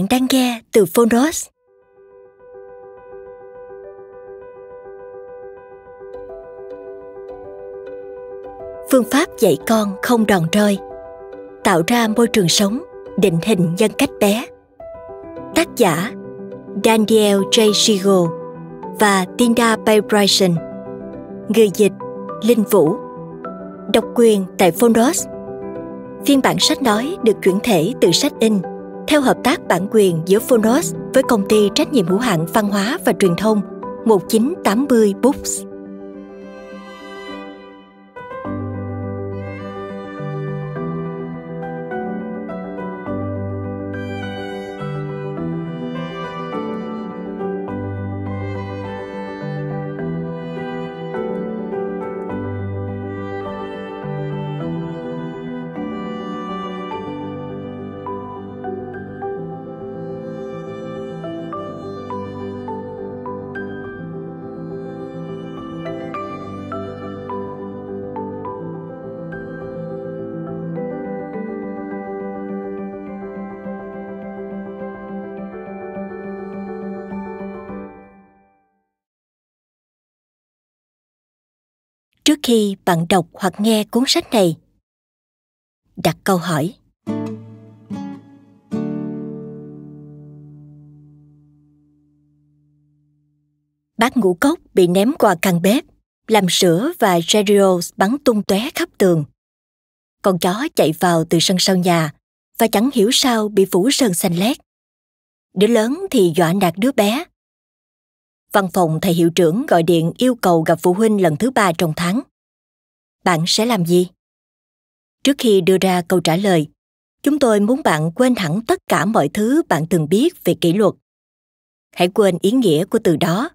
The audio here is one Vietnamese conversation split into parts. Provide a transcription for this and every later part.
Bạn đang nghe từ Phonos. Phương pháp dạy con không đòn roi Tạo ra môi trường sống định hình nhân cách bé Tác giả Daniel J. Siegel và Tina Bryson. Người dịch Linh Vũ Độc quyền tại Phonos Phiên bản sách nói được chuyển thể từ sách in theo hợp tác bản quyền giữa Phonos với công ty trách nhiệm hữu hạn văn hóa và truyền thông 1980 Books. khi bạn đọc hoặc nghe cuốn sách này đặt câu hỏi bát ngũ cốc bị ném qua căn bếp làm sữa và radio bắn tung tóe khắp tường con chó chạy vào từ sân sau nhà và chẳng hiểu sao bị phủ sơn xanh lét đứa lớn thì dọa nạt đứa bé văn phòng thầy hiệu trưởng gọi điện yêu cầu gặp phụ huynh lần thứ ba trong tháng bạn sẽ làm gì? Trước khi đưa ra câu trả lời, chúng tôi muốn bạn quên hẳn tất cả mọi thứ bạn từng biết về kỷ luật. Hãy quên ý nghĩa của từ đó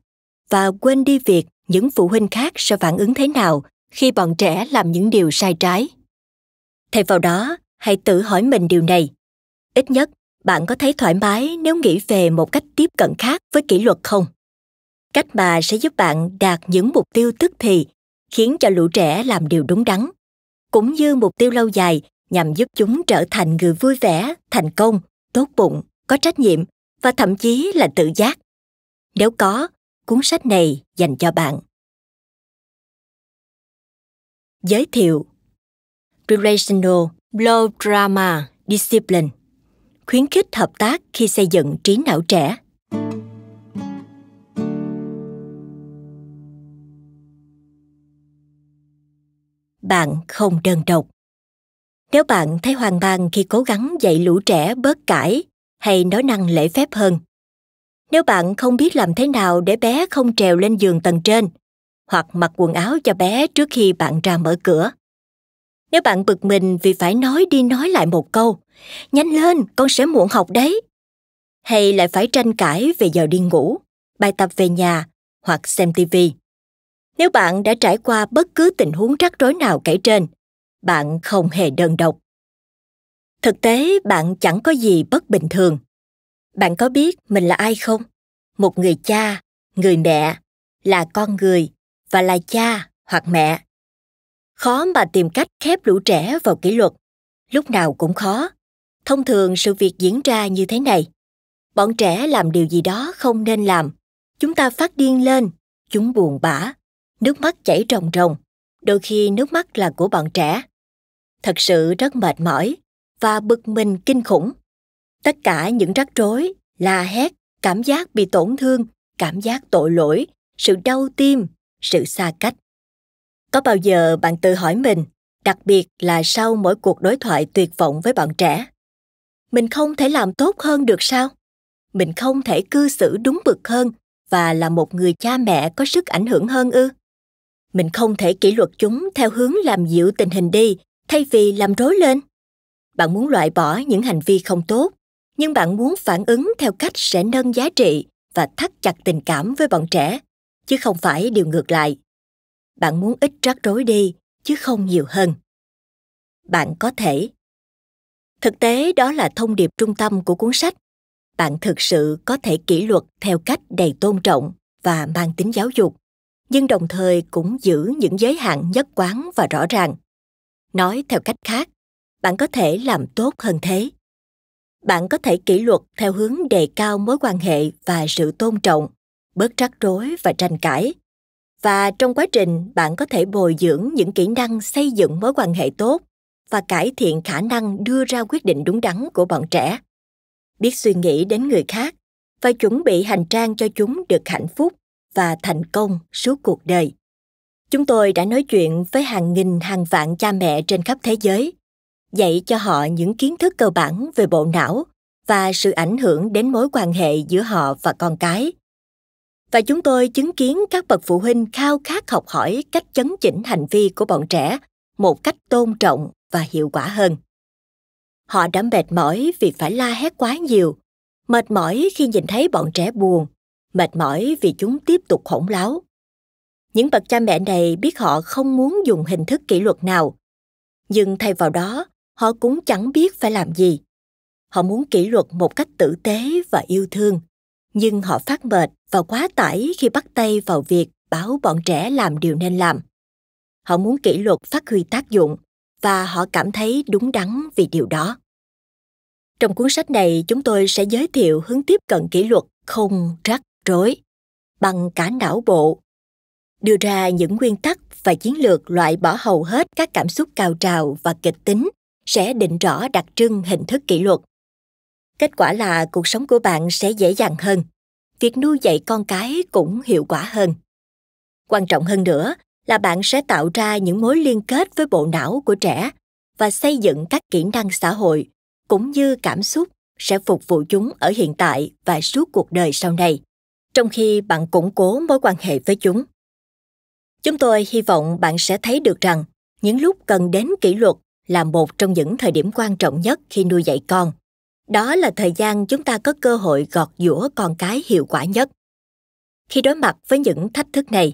và quên đi việc những phụ huynh khác sẽ phản ứng thế nào khi bọn trẻ làm những điều sai trái. Thay vào đó, hãy tự hỏi mình điều này. Ít nhất, bạn có thấy thoải mái nếu nghĩ về một cách tiếp cận khác với kỷ luật không? Cách mà sẽ giúp bạn đạt những mục tiêu tức thì khiến cho lũ trẻ làm điều đúng đắn cũng như mục tiêu lâu dài nhằm giúp chúng trở thành người vui vẻ thành công tốt bụng có trách nhiệm và thậm chí là tự giác nếu có cuốn sách này dành cho bạn giới thiệu relational blow drama discipline khuyến khích hợp tác khi xây dựng trí não trẻ bạn không đơn độc. Nếu bạn thấy hoang mang khi cố gắng dạy lũ trẻ bớt cãi hay nói năng lễ phép hơn, nếu bạn không biết làm thế nào để bé không trèo lên giường tầng trên, hoặc mặc quần áo cho bé trước khi bạn ra mở cửa. Nếu bạn bực mình vì phải nói đi nói lại một câu, nhanh lên, con sẽ muộn học đấy. Hay lại phải tranh cãi về giờ đi ngủ, bài tập về nhà hoặc xem tivi. Nếu bạn đã trải qua bất cứ tình huống rắc rối nào kể trên, bạn không hề đơn độc. Thực tế bạn chẳng có gì bất bình thường. Bạn có biết mình là ai không? Một người cha, người mẹ, là con người và là cha hoặc mẹ. Khó mà tìm cách khép lũ trẻ vào kỷ luật, lúc nào cũng khó. Thông thường sự việc diễn ra như thế này. Bọn trẻ làm điều gì đó không nên làm. Chúng ta phát điên lên, chúng buồn bã, nước mắt chảy ròng ròng, đôi khi nước mắt là của bọn trẻ. Thật sự rất mệt mỏi và bực mình kinh khủng. Tất cả những rắc rối, la hét, cảm giác bị tổn thương, cảm giác tội lỗi, sự đau tim, sự xa cách. Có bao giờ bạn tự hỏi mình, đặc biệt là sau mỗi cuộc đối thoại tuyệt vọng với bọn trẻ, mình không thể làm tốt hơn được sao? Mình không thể cư xử đúng mực hơn và là một người cha mẹ có sức ảnh hưởng hơn ư? mình không thể kỷ luật chúng theo hướng làm dịu tình hình đi thay vì làm rối lên bạn muốn loại bỏ những hành vi không tốt nhưng bạn muốn phản ứng theo cách sẽ nâng giá trị và thắt chặt tình cảm với bọn trẻ chứ không phải điều ngược lại bạn muốn ít rắc rối đi chứ không nhiều hơn bạn có thể thực tế đó là thông điệp trung tâm của cuốn sách bạn thực sự có thể kỷ luật theo cách đầy tôn trọng và mang tính giáo dục nhưng đồng thời cũng giữ những giới hạn nhất quán và rõ ràng nói theo cách khác bạn có thể làm tốt hơn thế bạn có thể kỷ luật theo hướng đề cao mối quan hệ và sự tôn trọng bớt rắc rối và tranh cãi và trong quá trình bạn có thể bồi dưỡng những kỹ năng xây dựng mối quan hệ tốt và cải thiện khả năng đưa ra quyết định đúng đắn của bọn trẻ biết suy nghĩ đến người khác và chuẩn bị hành trang cho chúng được hạnh phúc và thành công suốt cuộc đời. Chúng tôi đã nói chuyện với hàng nghìn hàng vạn cha mẹ trên khắp thế giới, dạy cho họ những kiến thức cơ bản về bộ não và sự ảnh hưởng đến mối quan hệ giữa họ và con cái. Và chúng tôi chứng kiến các bậc phụ huynh khao khát học hỏi cách chấn chỉnh hành vi của bọn trẻ một cách tôn trọng và hiệu quả hơn. Họ đã mệt mỏi vì phải la hét quá nhiều, mệt mỏi khi nhìn thấy bọn trẻ buồn mệt mỏi vì chúng tiếp tục hỗn láo. Những bậc cha mẹ này biết họ không muốn dùng hình thức kỷ luật nào, nhưng thay vào đó, họ cũng chẳng biết phải làm gì. Họ muốn kỷ luật một cách tử tế và yêu thương, nhưng họ phát mệt và quá tải khi bắt tay vào việc báo bọn trẻ làm điều nên làm. Họ muốn kỷ luật phát huy tác dụng và họ cảm thấy đúng đắn vì điều đó. Trong cuốn sách này, chúng tôi sẽ giới thiệu hướng tiếp cận kỷ luật không rắc rối bằng cả não bộ đưa ra những nguyên tắc và chiến lược loại bỏ hầu hết các cảm xúc cao trào và kịch tính sẽ định rõ đặc trưng hình thức kỷ luật kết quả là cuộc sống của bạn sẽ dễ dàng hơn việc nuôi dạy con cái cũng hiệu quả hơn quan trọng hơn nữa là bạn sẽ tạo ra những mối liên kết với bộ não của trẻ và xây dựng các kỹ năng xã hội cũng như cảm xúc sẽ phục vụ chúng ở hiện tại và suốt cuộc đời sau này trong khi bạn củng cố mối quan hệ với chúng chúng tôi hy vọng bạn sẽ thấy được rằng những lúc cần đến kỷ luật là một trong những thời điểm quan trọng nhất khi nuôi dạy con đó là thời gian chúng ta có cơ hội gọt giũa con cái hiệu quả nhất khi đối mặt với những thách thức này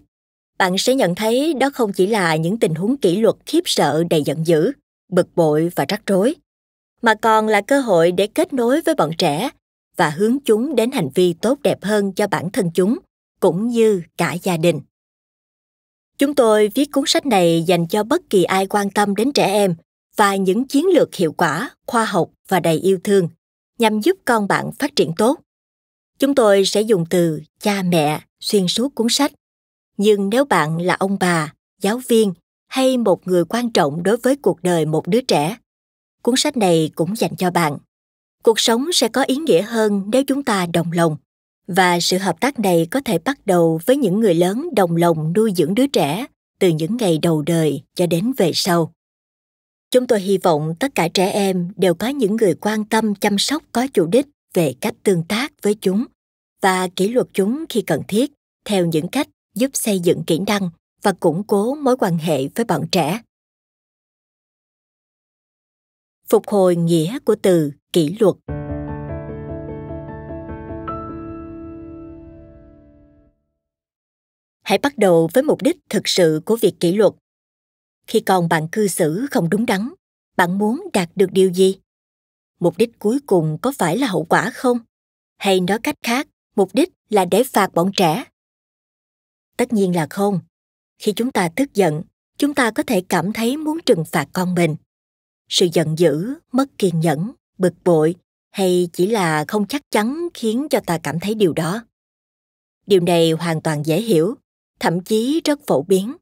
bạn sẽ nhận thấy đó không chỉ là những tình huống kỷ luật khiếp sợ đầy giận dữ bực bội và rắc rối mà còn là cơ hội để kết nối với bọn trẻ và hướng chúng đến hành vi tốt đẹp hơn cho bản thân chúng cũng như cả gia đình chúng tôi viết cuốn sách này dành cho bất kỳ ai quan tâm đến trẻ em và những chiến lược hiệu quả khoa học và đầy yêu thương nhằm giúp con bạn phát triển tốt chúng tôi sẽ dùng từ cha mẹ xuyên suốt cuốn sách nhưng nếu bạn là ông bà giáo viên hay một người quan trọng đối với cuộc đời một đứa trẻ cuốn sách này cũng dành cho bạn cuộc sống sẽ có ý nghĩa hơn nếu chúng ta đồng lòng và sự hợp tác này có thể bắt đầu với những người lớn đồng lòng nuôi dưỡng đứa trẻ từ những ngày đầu đời cho đến về sau chúng tôi hy vọng tất cả trẻ em đều có những người quan tâm chăm sóc có chủ đích về cách tương tác với chúng và kỷ luật chúng khi cần thiết theo những cách giúp xây dựng kỹ năng và củng cố mối quan hệ với bọn trẻ phục hồi nghĩa của từ kỷ luật hãy bắt đầu với mục đích thực sự của việc kỷ luật khi còn bạn cư xử không đúng đắn bạn muốn đạt được điều gì mục đích cuối cùng có phải là hậu quả không hay nói cách khác mục đích là để phạt bọn trẻ tất nhiên là không khi chúng ta tức giận chúng ta có thể cảm thấy muốn trừng phạt con mình sự giận dữ mất kiên nhẫn bực bội hay chỉ là không chắc chắn khiến cho ta cảm thấy điều đó điều này hoàn toàn dễ hiểu thậm chí rất phổ biến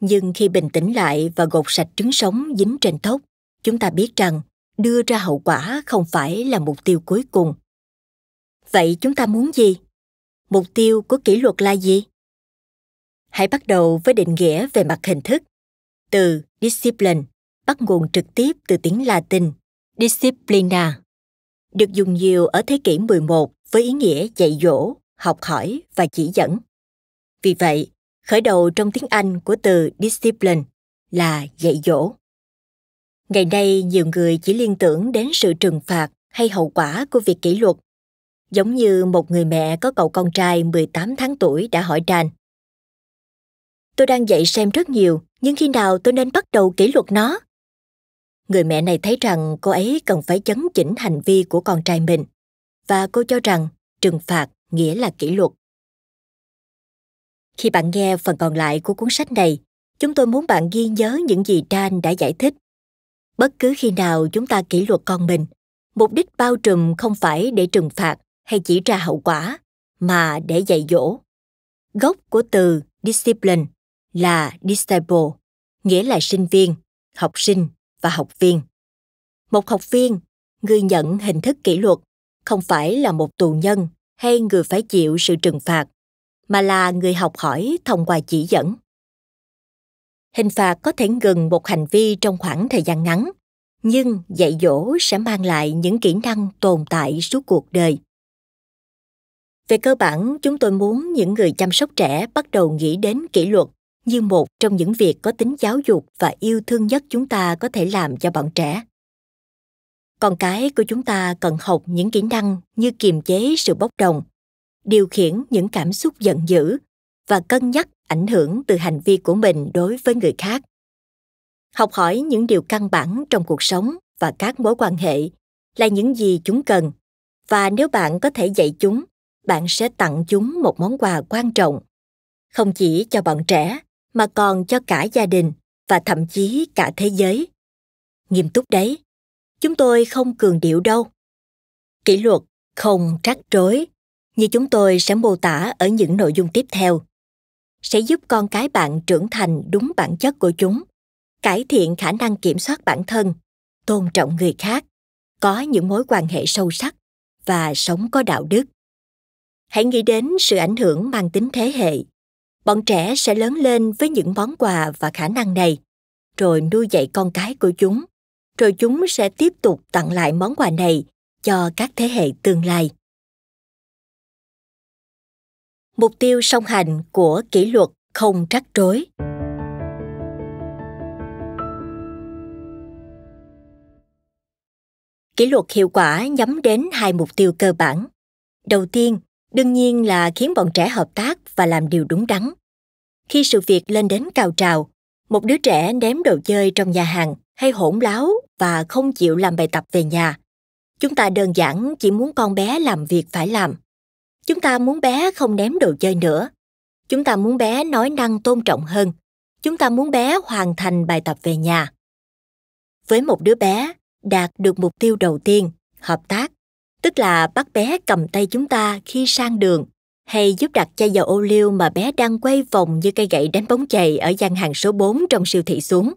nhưng khi bình tĩnh lại và gột sạch trứng sống dính trên tóc chúng ta biết rằng đưa ra hậu quả không phải là mục tiêu cuối cùng vậy chúng ta muốn gì mục tiêu của kỷ luật là gì hãy bắt đầu với định nghĩa về mặt hình thức từ discipline bắt nguồn trực tiếp từ tiếng latin Disciplina được dùng nhiều ở thế kỷ 11 với ý nghĩa dạy dỗ, học hỏi và chỉ dẫn. Vì vậy, khởi đầu trong tiếng Anh của từ discipline là dạy dỗ. Ngày nay, nhiều người chỉ liên tưởng đến sự trừng phạt hay hậu quả của việc kỷ luật. Giống như một người mẹ có cậu con trai 18 tháng tuổi đã hỏi tràn: Tôi đang dạy xem rất nhiều, nhưng khi nào tôi nên bắt đầu kỷ luật nó? người mẹ này thấy rằng cô ấy cần phải chấn chỉnh hành vi của con trai mình và cô cho rằng trừng phạt nghĩa là kỷ luật. Khi bạn nghe phần còn lại của cuốn sách này, chúng tôi muốn bạn ghi nhớ những gì Dan đã giải thích. Bất cứ khi nào chúng ta kỷ luật con mình, mục đích bao trùm không phải để trừng phạt hay chỉ ra hậu quả, mà để dạy dỗ. Gốc của từ discipline là disciple, nghĩa là sinh viên, học sinh, và học viên. Một học viên, người nhận hình thức kỷ luật, không phải là một tù nhân hay người phải chịu sự trừng phạt, mà là người học hỏi thông qua chỉ dẫn. Hình phạt có thể ngừng một hành vi trong khoảng thời gian ngắn, nhưng dạy dỗ sẽ mang lại những kỹ năng tồn tại suốt cuộc đời. Về cơ bản, chúng tôi muốn những người chăm sóc trẻ bắt đầu nghĩ đến kỷ luật như một trong những việc có tính giáo dục và yêu thương nhất chúng ta có thể làm cho bọn trẻ con cái của chúng ta cần học những kỹ năng như kiềm chế sự bốc đồng điều khiển những cảm xúc giận dữ và cân nhắc ảnh hưởng từ hành vi của mình đối với người khác học hỏi những điều căn bản trong cuộc sống và các mối quan hệ là những gì chúng cần và nếu bạn có thể dạy chúng bạn sẽ tặng chúng một món quà quan trọng không chỉ cho bọn trẻ mà còn cho cả gia đình và thậm chí cả thế giới. Nghiêm túc đấy, chúng tôi không cường điệu đâu. Kỷ luật không trắc rối như chúng tôi sẽ mô tả ở những nội dung tiếp theo, sẽ giúp con cái bạn trưởng thành đúng bản chất của chúng, cải thiện khả năng kiểm soát bản thân, tôn trọng người khác, có những mối quan hệ sâu sắc và sống có đạo đức. Hãy nghĩ đến sự ảnh hưởng mang tính thế hệ bọn trẻ sẽ lớn lên với những món quà và khả năng này rồi nuôi dạy con cái của chúng rồi chúng sẽ tiếp tục tặng lại món quà này cho các thế hệ tương lai mục tiêu song hành của kỷ luật không rắc rối. kỷ luật hiệu quả nhắm đến hai mục tiêu cơ bản đầu tiên đương nhiên là khiến bọn trẻ hợp tác và làm điều đúng đắn khi sự việc lên đến cao trào một đứa trẻ ném đồ chơi trong nhà hàng hay hỗn láo và không chịu làm bài tập về nhà chúng ta đơn giản chỉ muốn con bé làm việc phải làm chúng ta muốn bé không ném đồ chơi nữa chúng ta muốn bé nói năng tôn trọng hơn chúng ta muốn bé hoàn thành bài tập về nhà với một đứa bé đạt được mục tiêu đầu tiên hợp tác tức là bắt bé cầm tay chúng ta khi sang đường hay giúp đặt chai dầu ô liu mà bé đang quay vòng như cây gậy đánh bóng chày ở gian hàng số 4 trong siêu thị xuống.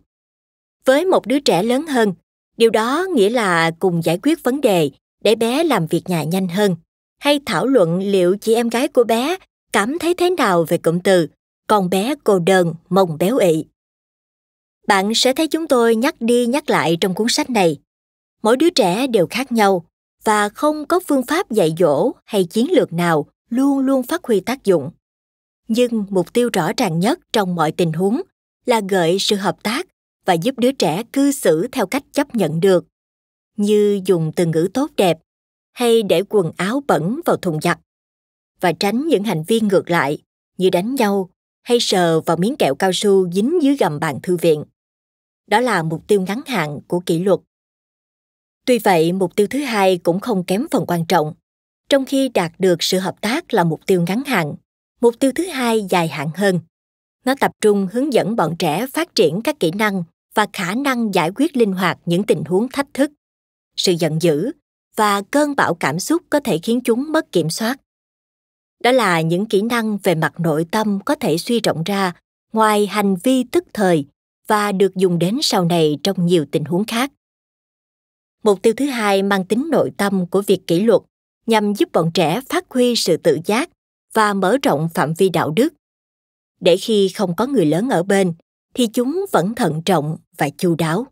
Với một đứa trẻ lớn hơn, điều đó nghĩa là cùng giải quyết vấn đề để bé làm việc nhà nhanh hơn, hay thảo luận liệu chị em gái của bé cảm thấy thế nào về cụm từ con bé cô đơn, mông béo ị. Bạn sẽ thấy chúng tôi nhắc đi nhắc lại trong cuốn sách này. Mỗi đứa trẻ đều khác nhau, và không có phương pháp dạy dỗ hay chiến lược nào luôn luôn phát huy tác dụng nhưng mục tiêu rõ ràng nhất trong mọi tình huống là gợi sự hợp tác và giúp đứa trẻ cư xử theo cách chấp nhận được như dùng từ ngữ tốt đẹp hay để quần áo bẩn vào thùng giặt và tránh những hành vi ngược lại như đánh nhau hay sờ vào miếng kẹo cao su dính dưới gầm bàn thư viện đó là mục tiêu ngắn hạn của kỷ luật Tuy vậy, mục tiêu thứ hai cũng không kém phần quan trọng. Trong khi đạt được sự hợp tác là mục tiêu ngắn hạn, mục tiêu thứ hai dài hạn hơn. Nó tập trung hướng dẫn bọn trẻ phát triển các kỹ năng và khả năng giải quyết linh hoạt những tình huống thách thức. Sự giận dữ và cơn bão cảm xúc có thể khiến chúng mất kiểm soát. Đó là những kỹ năng về mặt nội tâm có thể suy rộng ra ngoài hành vi tức thời và được dùng đến sau này trong nhiều tình huống khác Mục tiêu thứ hai mang tính nội tâm của việc kỷ luật nhằm giúp bọn trẻ phát huy sự tự giác và mở rộng phạm vi đạo đức. Để khi không có người lớn ở bên, thì chúng vẫn thận trọng và chu đáo.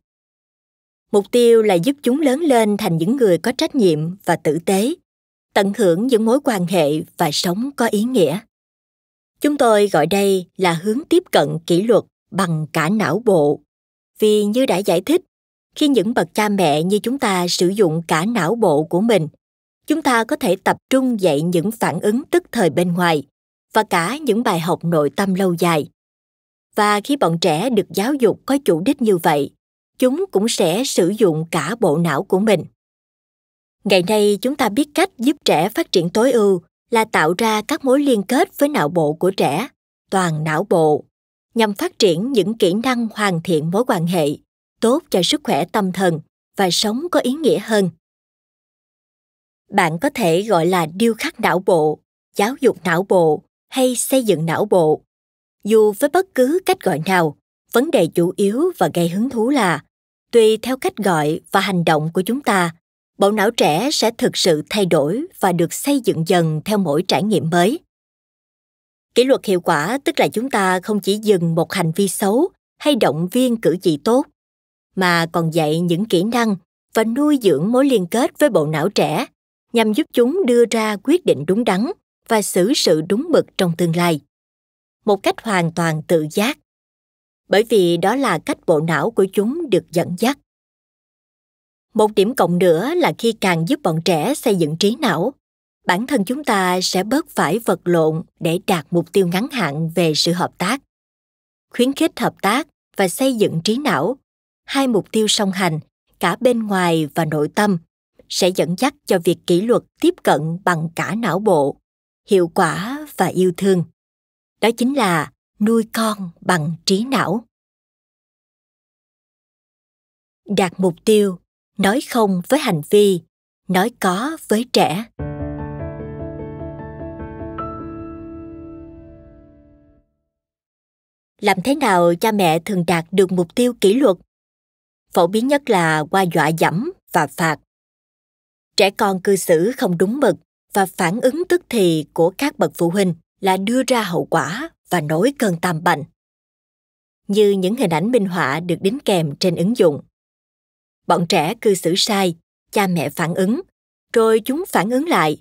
Mục tiêu là giúp chúng lớn lên thành những người có trách nhiệm và tử tế, tận hưởng những mối quan hệ và sống có ý nghĩa. Chúng tôi gọi đây là hướng tiếp cận kỷ luật bằng cả não bộ, vì như đã giải thích, khi những bậc cha mẹ như chúng ta sử dụng cả não bộ của mình chúng ta có thể tập trung dạy những phản ứng tức thời bên ngoài và cả những bài học nội tâm lâu dài và khi bọn trẻ được giáo dục có chủ đích như vậy chúng cũng sẽ sử dụng cả bộ não của mình ngày nay chúng ta biết cách giúp trẻ phát triển tối ưu là tạo ra các mối liên kết với não bộ của trẻ toàn não bộ nhằm phát triển những kỹ năng hoàn thiện mối quan hệ tốt cho sức khỏe tâm thần và sống có ý nghĩa hơn bạn có thể gọi là điêu khắc não bộ giáo dục não bộ hay xây dựng não bộ dù với bất cứ cách gọi nào vấn đề chủ yếu và gây hứng thú là tùy theo cách gọi và hành động của chúng ta bộ não trẻ sẽ thực sự thay đổi và được xây dựng dần theo mỗi trải nghiệm mới kỷ luật hiệu quả tức là chúng ta không chỉ dừng một hành vi xấu hay động viên cử chỉ tốt mà còn dạy những kỹ năng và nuôi dưỡng mối liên kết với bộ não trẻ nhằm giúp chúng đưa ra quyết định đúng đắn và xử sự đúng mực trong tương lai một cách hoàn toàn tự giác bởi vì đó là cách bộ não của chúng được dẫn dắt một điểm cộng nữa là khi càng giúp bọn trẻ xây dựng trí não bản thân chúng ta sẽ bớt phải vật lộn để đạt mục tiêu ngắn hạn về sự hợp tác khuyến khích hợp tác và xây dựng trí não hai mục tiêu song hành cả bên ngoài và nội tâm sẽ dẫn dắt cho việc kỷ luật tiếp cận bằng cả não bộ hiệu quả và yêu thương đó chính là nuôi con bằng trí não đạt mục tiêu nói không với hành vi nói có với trẻ làm thế nào cha mẹ thường đạt được mục tiêu kỷ luật phổ biến nhất là qua dọa dẫm và phạt. Trẻ con cư xử không đúng mực và phản ứng tức thì của các bậc phụ huynh là đưa ra hậu quả và nối cơn tam bệnh. Như những hình ảnh minh họa được đính kèm trên ứng dụng. Bọn trẻ cư xử sai, cha mẹ phản ứng, rồi chúng phản ứng lại,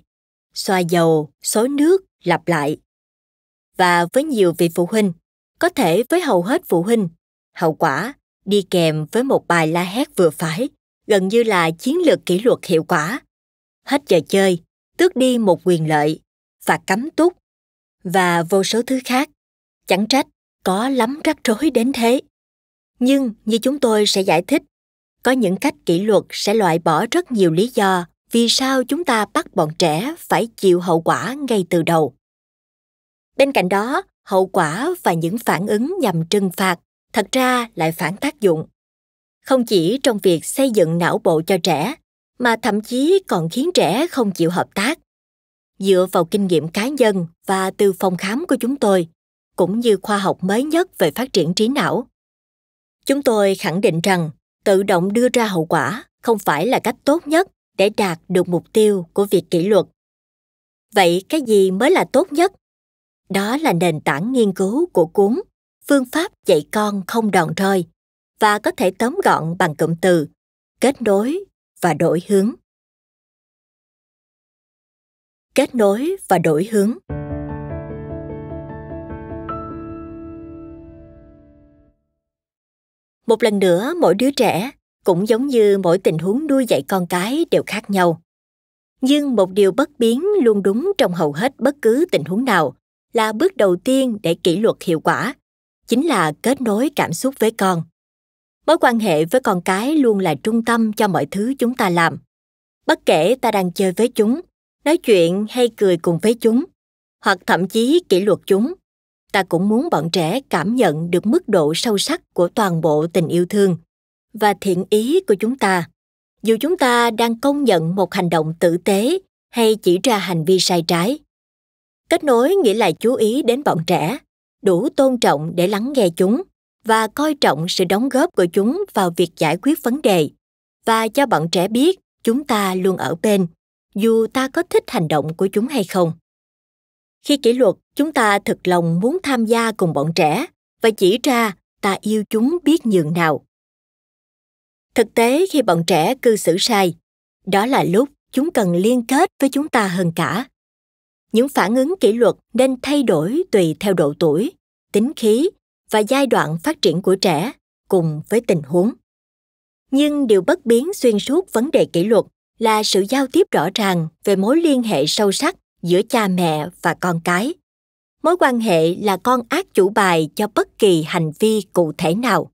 xoa dầu, xối nước, lặp lại. Và với nhiều vị phụ huynh, có thể với hầu hết phụ huynh, hậu quả đi kèm với một bài la hét vừa phải, gần như là chiến lược kỷ luật hiệu quả. Hết giờ chơi, tước đi một quyền lợi, phạt cấm túc và vô số thứ khác. Chẳng trách có lắm rắc rối đến thế. Nhưng như chúng tôi sẽ giải thích, có những cách kỷ luật sẽ loại bỏ rất nhiều lý do vì sao chúng ta bắt bọn trẻ phải chịu hậu quả ngay từ đầu. Bên cạnh đó, hậu quả và những phản ứng nhằm trừng phạt thật ra lại phản tác dụng không chỉ trong việc xây dựng não bộ cho trẻ mà thậm chí còn khiến trẻ không chịu hợp tác dựa vào kinh nghiệm cá nhân và từ phòng khám của chúng tôi cũng như khoa học mới nhất về phát triển trí não chúng tôi khẳng định rằng tự động đưa ra hậu quả không phải là cách tốt nhất để đạt được mục tiêu của việc kỷ luật vậy cái gì mới là tốt nhất đó là nền tảng nghiên cứu của cuốn phương pháp dạy con không đòn roi và có thể tóm gọn bằng cụm từ kết nối và đổi hướng kết nối và đổi hướng một lần nữa mỗi đứa trẻ cũng giống như mỗi tình huống nuôi dạy con cái đều khác nhau nhưng một điều bất biến luôn đúng trong hầu hết bất cứ tình huống nào là bước đầu tiên để kỷ luật hiệu quả chính là kết nối cảm xúc với con mối quan hệ với con cái luôn là trung tâm cho mọi thứ chúng ta làm bất kể ta đang chơi với chúng nói chuyện hay cười cùng với chúng hoặc thậm chí kỷ luật chúng ta cũng muốn bọn trẻ cảm nhận được mức độ sâu sắc của toàn bộ tình yêu thương và thiện ý của chúng ta dù chúng ta đang công nhận một hành động tử tế hay chỉ ra hành vi sai trái kết nối nghĩa là chú ý đến bọn trẻ đủ tôn trọng để lắng nghe chúng và coi trọng sự đóng góp của chúng vào việc giải quyết vấn đề và cho bọn trẻ biết chúng ta luôn ở bên dù ta có thích hành động của chúng hay không khi kỷ luật chúng ta thực lòng muốn tham gia cùng bọn trẻ và chỉ ra ta yêu chúng biết nhường nào thực tế khi bọn trẻ cư xử sai đó là lúc chúng cần liên kết với chúng ta hơn cả những phản ứng kỷ luật nên thay đổi tùy theo độ tuổi tính khí và giai đoạn phát triển của trẻ cùng với tình huống nhưng điều bất biến xuyên suốt vấn đề kỷ luật là sự giao tiếp rõ ràng về mối liên hệ sâu sắc giữa cha mẹ và con cái mối quan hệ là con ác chủ bài cho bất kỳ hành vi cụ thể nào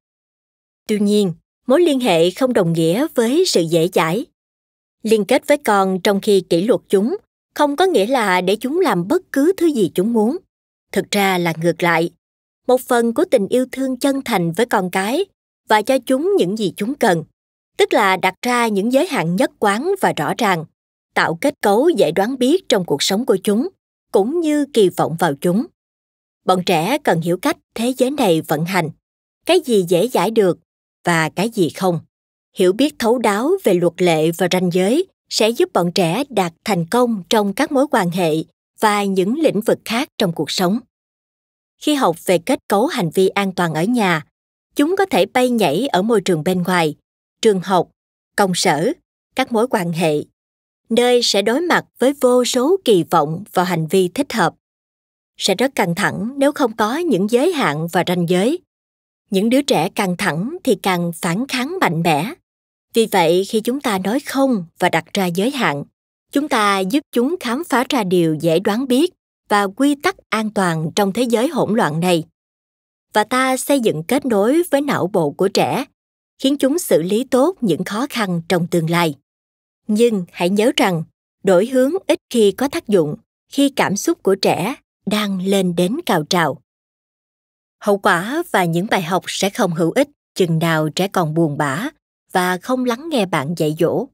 tuy nhiên mối liên hệ không đồng nghĩa với sự dễ dãi liên kết với con trong khi kỷ luật chúng không có nghĩa là để chúng làm bất cứ thứ gì chúng muốn thực ra là ngược lại một phần của tình yêu thương chân thành với con cái và cho chúng những gì chúng cần tức là đặt ra những giới hạn nhất quán và rõ ràng tạo kết cấu dễ đoán biết trong cuộc sống của chúng cũng như kỳ vọng vào chúng bọn trẻ cần hiểu cách thế giới này vận hành cái gì dễ giải được và cái gì không hiểu biết thấu đáo về luật lệ và ranh giới sẽ giúp bọn trẻ đạt thành công trong các mối quan hệ và những lĩnh vực khác trong cuộc sống khi học về kết cấu hành vi an toàn ở nhà chúng có thể bay nhảy ở môi trường bên ngoài trường học công sở các mối quan hệ nơi sẽ đối mặt với vô số kỳ vọng và hành vi thích hợp sẽ rất căng thẳng nếu không có những giới hạn và ranh giới những đứa trẻ căng thẳng thì càng phản kháng mạnh mẽ vì vậy khi chúng ta nói không và đặt ra giới hạn chúng ta giúp chúng khám phá ra điều dễ đoán biết và quy tắc an toàn trong thế giới hỗn loạn này và ta xây dựng kết nối với não bộ của trẻ khiến chúng xử lý tốt những khó khăn trong tương lai nhưng hãy nhớ rằng đổi hướng ít khi có tác dụng khi cảm xúc của trẻ đang lên đến cao trào hậu quả và những bài học sẽ không hữu ích chừng nào trẻ còn buồn bã và không lắng nghe bạn dạy dỗ.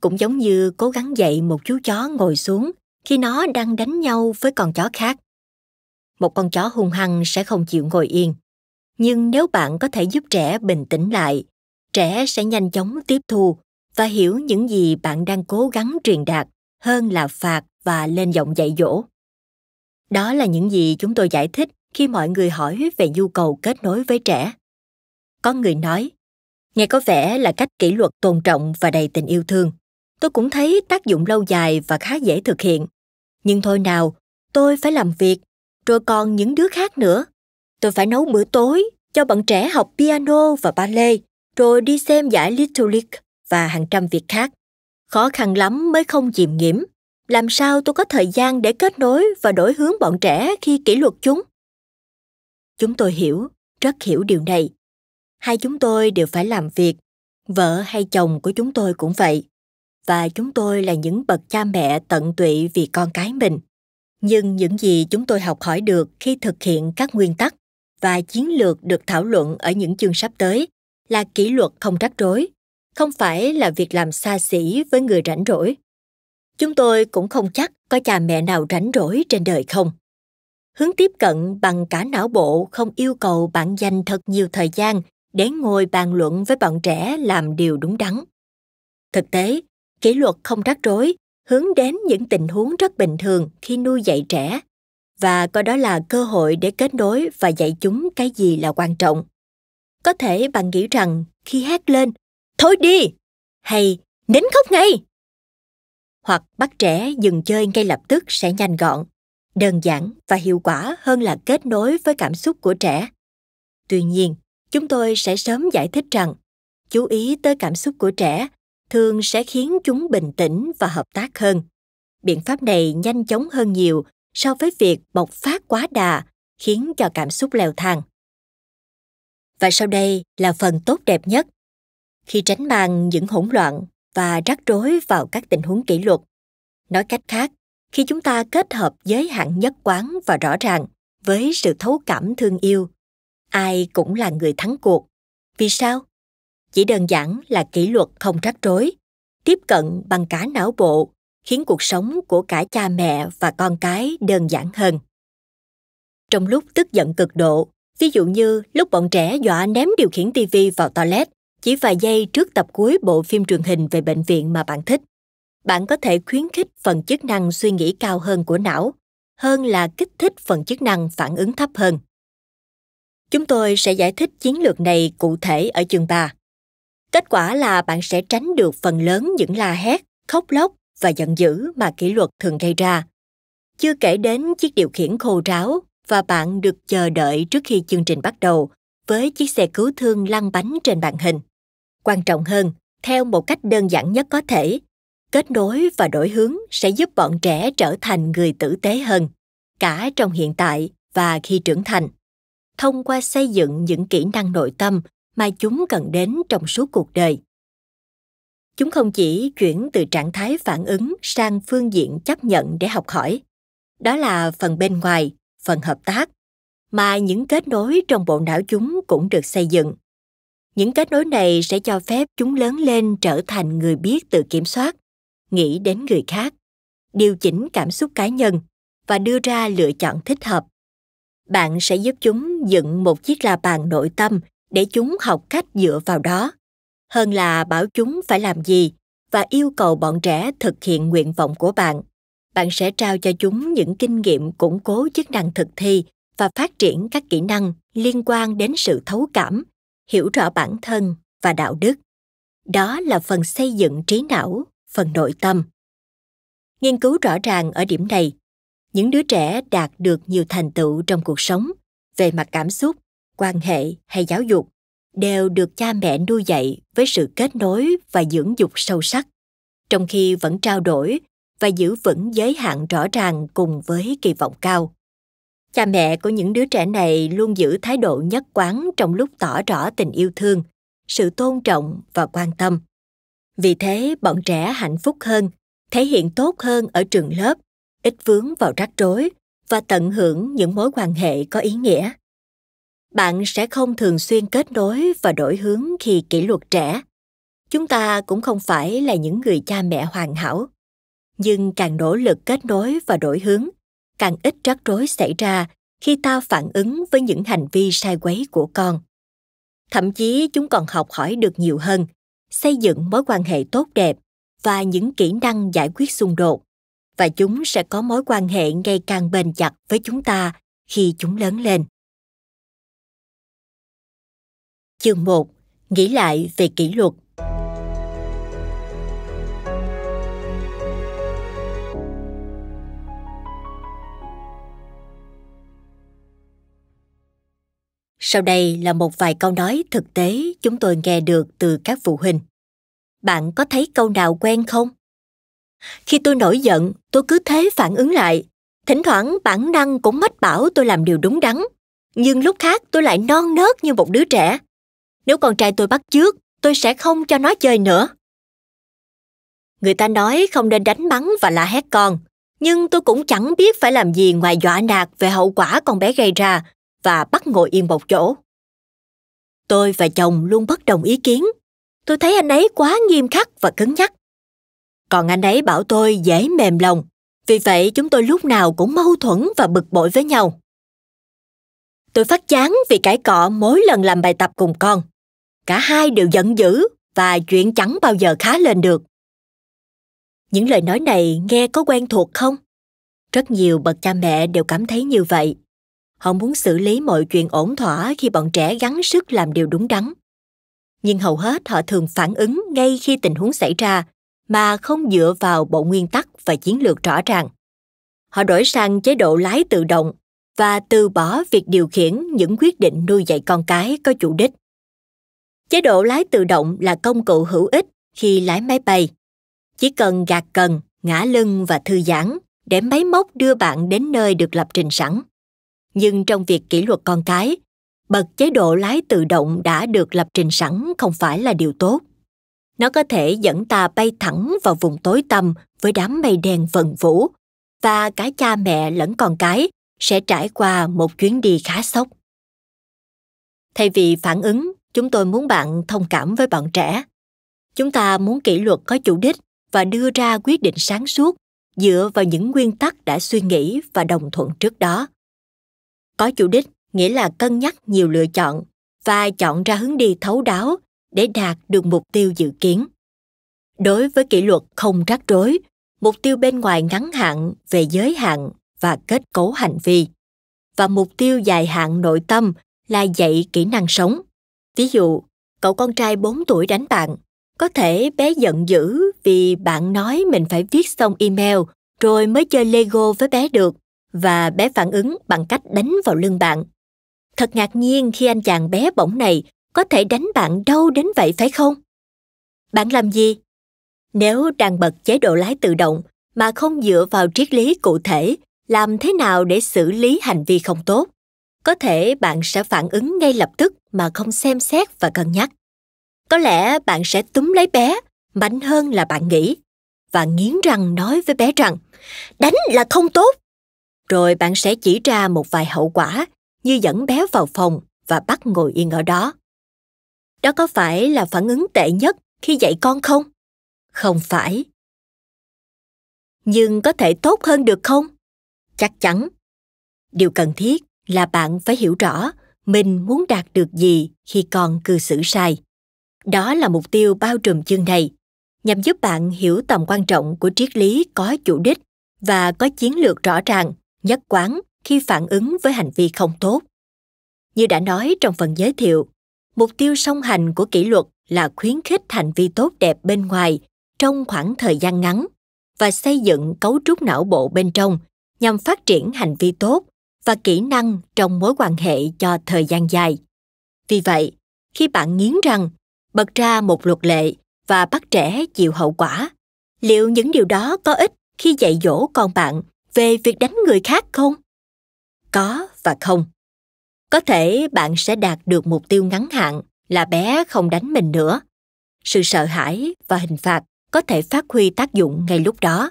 Cũng giống như cố gắng dạy một chú chó ngồi xuống khi nó đang đánh nhau với con chó khác. Một con chó hung hăng sẽ không chịu ngồi yên. Nhưng nếu bạn có thể giúp trẻ bình tĩnh lại, trẻ sẽ nhanh chóng tiếp thu và hiểu những gì bạn đang cố gắng truyền đạt hơn là phạt và lên giọng dạy dỗ. Đó là những gì chúng tôi giải thích khi mọi người hỏi về nhu cầu kết nối với trẻ. Có người nói, Nghe có vẻ là cách kỷ luật tôn trọng và đầy tình yêu thương. Tôi cũng thấy tác dụng lâu dài và khá dễ thực hiện. Nhưng thôi nào, tôi phải làm việc, rồi còn những đứa khác nữa. Tôi phải nấu bữa tối, cho bọn trẻ học piano và ballet, rồi đi xem giải Little League và hàng trăm việc khác. Khó khăn lắm mới không chìm nghiễm. Làm sao tôi có thời gian để kết nối và đổi hướng bọn trẻ khi kỷ luật chúng? Chúng tôi hiểu, rất hiểu điều này hai chúng tôi đều phải làm việc vợ hay chồng của chúng tôi cũng vậy và chúng tôi là những bậc cha mẹ tận tụy vì con cái mình nhưng những gì chúng tôi học hỏi được khi thực hiện các nguyên tắc và chiến lược được thảo luận ở những chương sắp tới là kỷ luật không rắc rối không phải là việc làm xa xỉ với người rảnh rỗi chúng tôi cũng không chắc có cha mẹ nào rảnh rỗi trên đời không hướng tiếp cận bằng cả não bộ không yêu cầu bạn dành thật nhiều thời gian để ngồi bàn luận với bọn trẻ làm điều đúng đắn thực tế kỷ luật không rắc rối hướng đến những tình huống rất bình thường khi nuôi dạy trẻ và coi đó là cơ hội để kết nối và dạy chúng cái gì là quan trọng có thể bạn nghĩ rằng khi hét lên thôi đi hay nín khóc ngay hoặc bắt trẻ dừng chơi ngay lập tức sẽ nhanh gọn đơn giản và hiệu quả hơn là kết nối với cảm xúc của trẻ tuy nhiên chúng tôi sẽ sớm giải thích rằng chú ý tới cảm xúc của trẻ thường sẽ khiến chúng bình tĩnh và hợp tác hơn biện pháp này nhanh chóng hơn nhiều so với việc bộc phát quá đà khiến cho cảm xúc leo thang và sau đây là phần tốt đẹp nhất khi tránh mang những hỗn loạn và rắc rối vào các tình huống kỷ luật nói cách khác khi chúng ta kết hợp giới hạn nhất quán và rõ ràng với sự thấu cảm thương yêu ai cũng là người thắng cuộc vì sao chỉ đơn giản là kỷ luật không rắc rối tiếp cận bằng cả não bộ khiến cuộc sống của cả cha mẹ và con cái đơn giản hơn trong lúc tức giận cực độ ví dụ như lúc bọn trẻ dọa ném điều khiển tivi vào toilet chỉ vài giây trước tập cuối bộ phim truyền hình về bệnh viện mà bạn thích bạn có thể khuyến khích phần chức năng suy nghĩ cao hơn của não hơn là kích thích phần chức năng phản ứng thấp hơn Chúng tôi sẽ giải thích chiến lược này cụ thể ở chương 3. Kết quả là bạn sẽ tránh được phần lớn những la hét, khóc lóc và giận dữ mà kỷ luật thường gây ra. Chưa kể đến chiếc điều khiển khô ráo và bạn được chờ đợi trước khi chương trình bắt đầu với chiếc xe cứu thương lăn bánh trên màn hình. Quan trọng hơn, theo một cách đơn giản nhất có thể, kết nối và đổi hướng sẽ giúp bọn trẻ trở thành người tử tế hơn, cả trong hiện tại và khi trưởng thành thông qua xây dựng những kỹ năng nội tâm mà chúng cần đến trong suốt cuộc đời chúng không chỉ chuyển từ trạng thái phản ứng sang phương diện chấp nhận để học hỏi đó là phần bên ngoài phần hợp tác mà những kết nối trong bộ não chúng cũng được xây dựng những kết nối này sẽ cho phép chúng lớn lên trở thành người biết tự kiểm soát nghĩ đến người khác điều chỉnh cảm xúc cá nhân và đưa ra lựa chọn thích hợp bạn sẽ giúp chúng dựng một chiếc la bàn nội tâm để chúng học cách dựa vào đó hơn là bảo chúng phải làm gì và yêu cầu bọn trẻ thực hiện nguyện vọng của bạn bạn sẽ trao cho chúng những kinh nghiệm củng cố chức năng thực thi và phát triển các kỹ năng liên quan đến sự thấu cảm hiểu rõ bản thân và đạo đức đó là phần xây dựng trí não phần nội tâm nghiên cứu rõ ràng ở điểm này những đứa trẻ đạt được nhiều thành tựu trong cuộc sống về mặt cảm xúc quan hệ hay giáo dục đều được cha mẹ nuôi dạy với sự kết nối và dưỡng dục sâu sắc trong khi vẫn trao đổi và giữ vững giới hạn rõ ràng cùng với kỳ vọng cao cha mẹ của những đứa trẻ này luôn giữ thái độ nhất quán trong lúc tỏ rõ tình yêu thương sự tôn trọng và quan tâm vì thế bọn trẻ hạnh phúc hơn thể hiện tốt hơn ở trường lớp ít vướng vào rắc rối và tận hưởng những mối quan hệ có ý nghĩa bạn sẽ không thường xuyên kết nối và đổi hướng khi kỷ luật trẻ chúng ta cũng không phải là những người cha mẹ hoàn hảo nhưng càng nỗ lực kết nối và đổi hướng càng ít rắc rối xảy ra khi ta phản ứng với những hành vi sai quấy của con thậm chí chúng còn học hỏi được nhiều hơn xây dựng mối quan hệ tốt đẹp và những kỹ năng giải quyết xung đột và chúng sẽ có mối quan hệ ngày càng bền chặt với chúng ta khi chúng lớn lên. Chương 1. Nghĩ lại về kỷ luật Sau đây là một vài câu nói thực tế chúng tôi nghe được từ các phụ huynh. Bạn có thấy câu nào quen không? Khi tôi nổi giận, tôi cứ thế phản ứng lại. Thỉnh thoảng bản năng cũng mách bảo tôi làm điều đúng đắn. Nhưng lúc khác tôi lại non nớt như một đứa trẻ. Nếu con trai tôi bắt trước, tôi sẽ không cho nó chơi nữa. Người ta nói không nên đánh bắn và la hét con, nhưng tôi cũng chẳng biết phải làm gì ngoài dọa nạt về hậu quả con bé gây ra và bắt ngồi yên một chỗ. Tôi và chồng luôn bất đồng ý kiến. Tôi thấy anh ấy quá nghiêm khắc và cứng nhắc còn anh ấy bảo tôi dễ mềm lòng vì vậy chúng tôi lúc nào cũng mâu thuẫn và bực bội với nhau tôi phát chán vì cãi cọ mỗi lần làm bài tập cùng con cả hai đều giận dữ và chuyện chẳng bao giờ khá lên được những lời nói này nghe có quen thuộc không rất nhiều bậc cha mẹ đều cảm thấy như vậy họ muốn xử lý mọi chuyện ổn thỏa khi bọn trẻ gắng sức làm điều đúng đắn nhưng hầu hết họ thường phản ứng ngay khi tình huống xảy ra mà không dựa vào bộ nguyên tắc và chiến lược rõ ràng. Họ đổi sang chế độ lái tự động và từ bỏ việc điều khiển những quyết định nuôi dạy con cái có chủ đích. Chế độ lái tự động là công cụ hữu ích khi lái máy bay. Chỉ cần gạt cần, ngã lưng và thư giãn để máy móc đưa bạn đến nơi được lập trình sẵn. Nhưng trong việc kỷ luật con cái, bật chế độ lái tự động đã được lập trình sẵn không phải là điều tốt nó có thể dẫn ta bay thẳng vào vùng tối tăm với đám mây đen vần vũ và cả cha mẹ lẫn con cái sẽ trải qua một chuyến đi khá sốc. Thay vì phản ứng, chúng tôi muốn bạn thông cảm với bọn trẻ. Chúng ta muốn kỷ luật có chủ đích và đưa ra quyết định sáng suốt dựa vào những nguyên tắc đã suy nghĩ và đồng thuận trước đó. Có chủ đích nghĩa là cân nhắc nhiều lựa chọn và chọn ra hướng đi thấu đáo để đạt được mục tiêu dự kiến. Đối với kỷ luật không rắc rối, mục tiêu bên ngoài ngắn hạn về giới hạn và kết cấu hành vi và mục tiêu dài hạn nội tâm là dạy kỹ năng sống. Ví dụ, cậu con trai 4 tuổi đánh bạn, có thể bé giận dữ vì bạn nói mình phải viết xong email rồi mới chơi Lego với bé được và bé phản ứng bằng cách đánh vào lưng bạn. Thật ngạc nhiên khi anh chàng bé bỏng này có thể đánh bạn đâu đến vậy phải không? Bạn làm gì? Nếu đang bật chế độ lái tự động mà không dựa vào triết lý cụ thể, làm thế nào để xử lý hành vi không tốt? Có thể bạn sẽ phản ứng ngay lập tức mà không xem xét và cân nhắc. Có lẽ bạn sẽ túm lấy bé, mạnh hơn là bạn nghĩ, và nghiến răng nói với bé rằng, đánh là không tốt. Rồi bạn sẽ chỉ ra một vài hậu quả như dẫn bé vào phòng và bắt ngồi yên ở đó đó có phải là phản ứng tệ nhất khi dạy con không không phải nhưng có thể tốt hơn được không chắc chắn điều cần thiết là bạn phải hiểu rõ mình muốn đạt được gì khi con cư xử sai đó là mục tiêu bao trùm chương này nhằm giúp bạn hiểu tầm quan trọng của triết lý có chủ đích và có chiến lược rõ ràng nhất quán khi phản ứng với hành vi không tốt như đã nói trong phần giới thiệu mục tiêu song hành của kỷ luật là khuyến khích hành vi tốt đẹp bên ngoài trong khoảng thời gian ngắn và xây dựng cấu trúc não bộ bên trong nhằm phát triển hành vi tốt và kỹ năng trong mối quan hệ cho thời gian dài vì vậy khi bạn nghiến răng, bật ra một luật lệ và bắt trẻ chịu hậu quả liệu những điều đó có ích khi dạy dỗ con bạn về việc đánh người khác không có và không có thể bạn sẽ đạt được mục tiêu ngắn hạn là bé không đánh mình nữa sự sợ hãi và hình phạt có thể phát huy tác dụng ngay lúc đó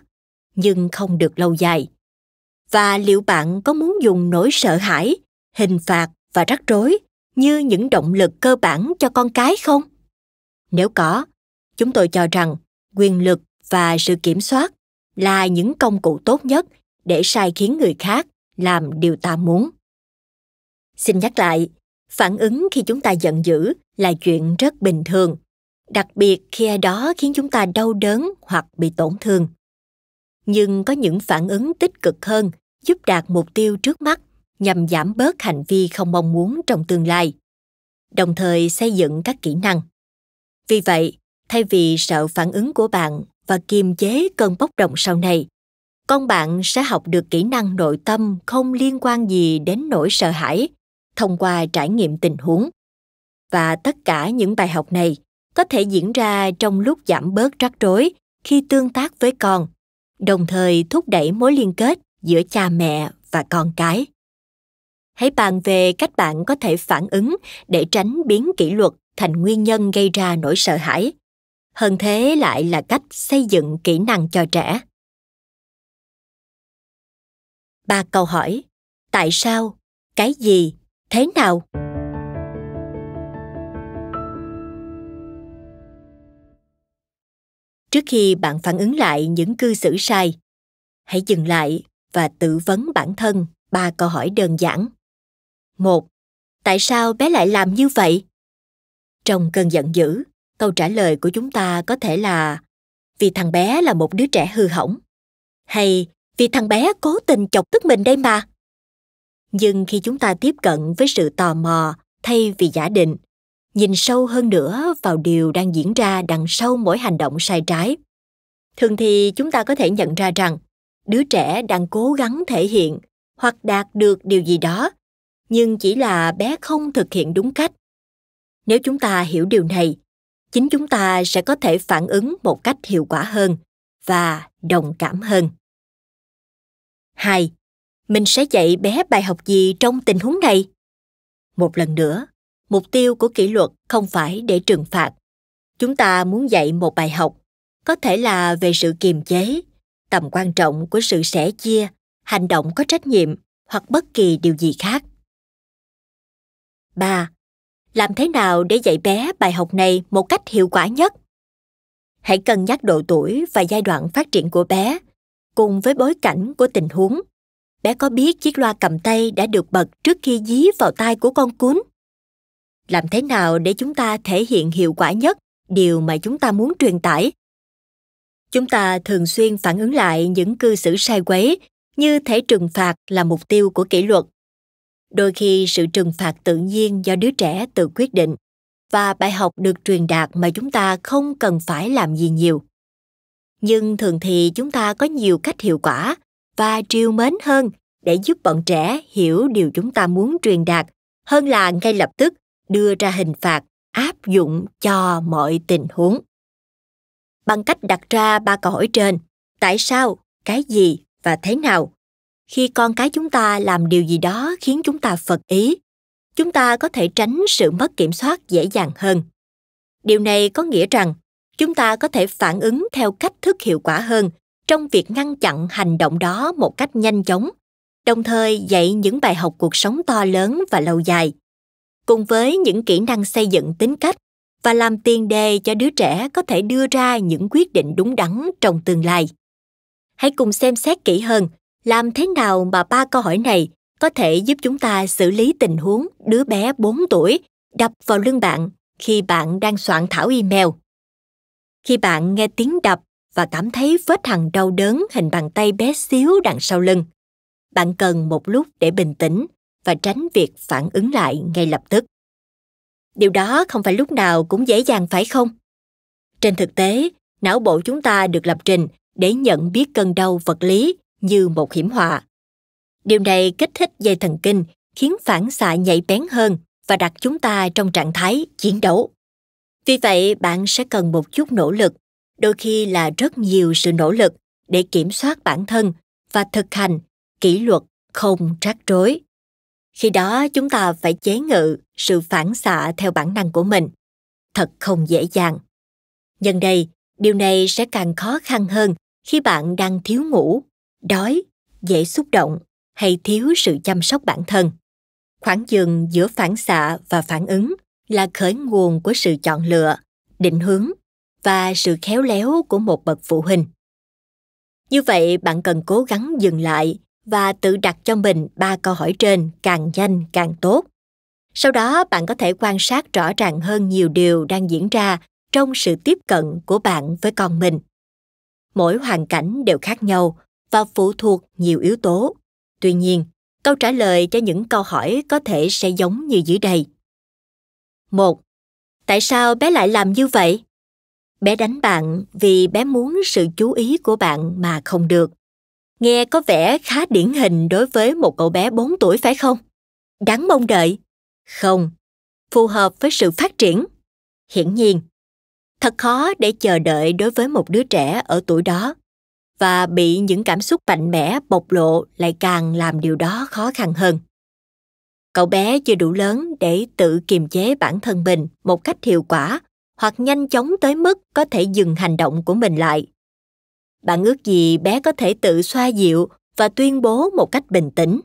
nhưng không được lâu dài và liệu bạn có muốn dùng nỗi sợ hãi hình phạt và rắc rối như những động lực cơ bản cho con cái không nếu có chúng tôi cho rằng quyền lực và sự kiểm soát là những công cụ tốt nhất để sai khiến người khác làm điều ta muốn Xin nhắc lại, phản ứng khi chúng ta giận dữ là chuyện rất bình thường, đặc biệt khi ai đó khiến chúng ta đau đớn hoặc bị tổn thương. Nhưng có những phản ứng tích cực hơn giúp đạt mục tiêu trước mắt nhằm giảm bớt hành vi không mong muốn trong tương lai, đồng thời xây dựng các kỹ năng. Vì vậy, thay vì sợ phản ứng của bạn và kiềm chế cơn bốc đồng sau này, con bạn sẽ học được kỹ năng nội tâm không liên quan gì đến nỗi sợ hãi thông qua trải nghiệm tình huống và tất cả những bài học này có thể diễn ra trong lúc giảm bớt rắc rối khi tương tác với con đồng thời thúc đẩy mối liên kết giữa cha mẹ và con cái hãy bàn về cách bạn có thể phản ứng để tránh biến kỷ luật thành nguyên nhân gây ra nỗi sợ hãi hơn thế lại là cách xây dựng kỹ năng cho trẻ ba câu hỏi tại sao cái gì thế nào trước khi bạn phản ứng lại những cư xử sai hãy dừng lại và tự vấn bản thân ba câu hỏi đơn giản một tại sao bé lại làm như vậy trong cơn giận dữ câu trả lời của chúng ta có thể là vì thằng bé là một đứa trẻ hư hỏng hay vì thằng bé cố tình chọc tức mình đây mà nhưng khi chúng ta tiếp cận với sự tò mò thay vì giả định nhìn sâu hơn nữa vào điều đang diễn ra đằng sau mỗi hành động sai trái thường thì chúng ta có thể nhận ra rằng đứa trẻ đang cố gắng thể hiện hoặc đạt được điều gì đó nhưng chỉ là bé không thực hiện đúng cách nếu chúng ta hiểu điều này chính chúng ta sẽ có thể phản ứng một cách hiệu quả hơn và đồng cảm hơn 2 mình sẽ dạy bé bài học gì trong tình huống này một lần nữa mục tiêu của kỷ luật không phải để trừng phạt chúng ta muốn dạy một bài học có thể là về sự kiềm chế tầm quan trọng của sự sẻ chia hành động có trách nhiệm hoặc bất kỳ điều gì khác Ba, Làm thế nào để dạy bé bài học này một cách hiệu quả nhất? Hãy cân nhắc độ tuổi và giai đoạn phát triển của bé, cùng với bối cảnh của tình huống bé có biết chiếc loa cầm tay đã được bật trước khi dí vào tai của con cún. Làm thế nào để chúng ta thể hiện hiệu quả nhất điều mà chúng ta muốn truyền tải? Chúng ta thường xuyên phản ứng lại những cư xử sai quấy như thể trừng phạt là mục tiêu của kỷ luật. Đôi khi sự trừng phạt tự nhiên do đứa trẻ tự quyết định và bài học được truyền đạt mà chúng ta không cần phải làm gì nhiều. Nhưng thường thì chúng ta có nhiều cách hiệu quả và trìu mến hơn để giúp bọn trẻ hiểu điều chúng ta muốn truyền đạt hơn là ngay lập tức đưa ra hình phạt áp dụng cho mọi tình huống bằng cách đặt ra ba câu hỏi trên tại sao cái gì và thế nào khi con cái chúng ta làm điều gì đó khiến chúng ta phật ý chúng ta có thể tránh sự mất kiểm soát dễ dàng hơn điều này có nghĩa rằng chúng ta có thể phản ứng theo cách thức hiệu quả hơn trong việc ngăn chặn hành động đó một cách nhanh chóng đồng thời dạy những bài học cuộc sống to lớn và lâu dài cùng với những kỹ năng xây dựng tính cách và làm tiền đề cho đứa trẻ có thể đưa ra những quyết định đúng đắn trong tương lai hãy cùng xem xét kỹ hơn làm thế nào mà ba câu hỏi này có thể giúp chúng ta xử lý tình huống đứa bé 4 tuổi đập vào lưng bạn khi bạn đang soạn thảo email. Khi bạn nghe tiếng đập và cảm thấy vết hằn đau đớn hình bàn tay bé xíu đằng sau lưng. Bạn cần một lúc để bình tĩnh và tránh việc phản ứng lại ngay lập tức. Điều đó không phải lúc nào cũng dễ dàng phải không? Trên thực tế, não bộ chúng ta được lập trình để nhận biết cơn đau vật lý như một hiểm họa. Điều này kích thích dây thần kinh khiến phản xạ nhạy bén hơn và đặt chúng ta trong trạng thái chiến đấu. Vì vậy, bạn sẽ cần một chút nỗ lực đôi khi là rất nhiều sự nỗ lực để kiểm soát bản thân và thực hành kỷ luật không trắc rối khi đó chúng ta phải chế ngự sự phản xạ theo bản năng của mình thật không dễ dàng nhân đây điều này sẽ càng khó khăn hơn khi bạn đang thiếu ngủ đói dễ xúc động hay thiếu sự chăm sóc bản thân khoảng dừng giữa phản xạ và phản ứng là khởi nguồn của sự chọn lựa định hướng và sự khéo léo của một bậc phụ huynh như vậy bạn cần cố gắng dừng lại và tự đặt cho mình ba câu hỏi trên càng nhanh càng tốt sau đó bạn có thể quan sát rõ ràng hơn nhiều điều đang diễn ra trong sự tiếp cận của bạn với con mình mỗi hoàn cảnh đều khác nhau và phụ thuộc nhiều yếu tố tuy nhiên câu trả lời cho những câu hỏi có thể sẽ giống như dưới đây một tại sao bé lại làm như vậy bé đánh bạn vì bé muốn sự chú ý của bạn mà không được nghe có vẻ khá điển hình đối với một cậu bé 4 tuổi phải không? Đáng mong đợi? Không, phù hợp với sự phát triển. Hiển nhiên, thật khó để chờ đợi đối với một đứa trẻ ở tuổi đó và bị những cảm xúc mạnh mẽ bộc lộ lại càng làm điều đó khó khăn hơn. Cậu bé chưa đủ lớn để tự kiềm chế bản thân mình một cách hiệu quả hoặc nhanh chóng tới mức có thể dừng hành động của mình lại bạn ước gì bé có thể tự xoa dịu và tuyên bố một cách bình tĩnh